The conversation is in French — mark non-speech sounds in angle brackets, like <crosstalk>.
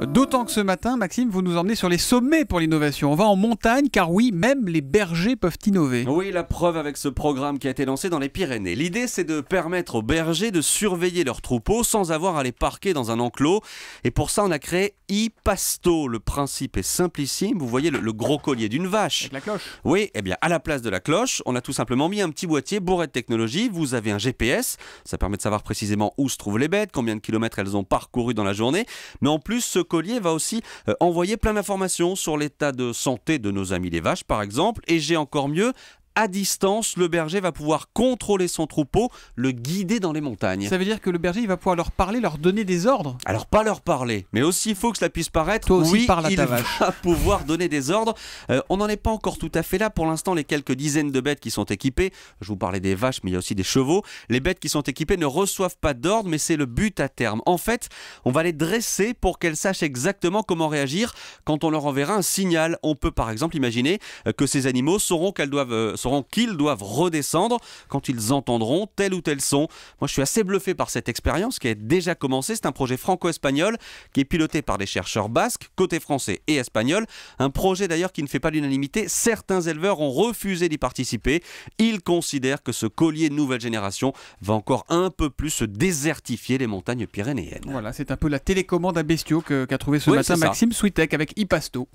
D'autant que ce matin, Maxime, vous nous emmenez sur les sommets pour l'innovation. On va en montagne, car oui, même les bergers peuvent innover. Oui, la preuve avec ce programme qui a été lancé dans les Pyrénées. L'idée, c'est de permettre aux bergers de surveiller leurs troupeaux sans avoir à les parquer dans un enclos. Et pour ça, on a créé e Le principe est simplissime. Vous voyez le, gros collier d'une vache. Avec la cloche. Oui, eh bien, à la place de la cloche, on a tout simplement mis un petit boîtier bourré de technologie. Vous avez un GPS. Ça permet de savoir précisément où se trouvent les bêtes, combien de kilomètres elles ont parcouru dans la journée. Mais en plus, ce va aussi euh, envoyer plein d'informations sur l'état de santé de nos amis les vaches, par exemple. Et j'ai encore mieux à distance, le berger va pouvoir contrôler son troupeau, le guider dans les montagnes. Ça veut dire que le berger, il va pouvoir leur parler, leur donner des ordres Alors, pas leur parler, mais aussi, il faut que cela puisse paraître, oui, à il va <laughs> pouvoir donner des ordres. Euh, on n'en est pas encore tout à fait là. Pour l'instant, les quelques dizaines de bêtes qui sont équipées, je vous parlais des vaches, mais il y a aussi des chevaux, les bêtes qui sont équipées ne reçoivent pas d'ordres, mais c'est le but à terme. En fait, on va les dresser pour qu'elles sachent exactement comment réagir quand on leur enverra un signal. On peut, par exemple, imaginer euh, que ces animaux sauront qu'elles doivent... Euh, qu'ils doivent redescendre quand ils entendront tel ou tel son. Moi, je suis assez bluffé par cette expérience qui a déjà commencé. C'est un projet franco-espagnol qui est piloté par des chercheurs basques, côté français et espagnol. Un projet d'ailleurs qui ne fait pas l'unanimité. Certains éleveurs ont refusé d'y participer. Ils considèrent que ce collier nouvelle génération va encore un peu plus se désertifier les montagnes pyrénéennes. Voilà, c'est un peu la télécommande à bestiaux qu'a trouvé ce matin Maxime Switek avec Ipasto.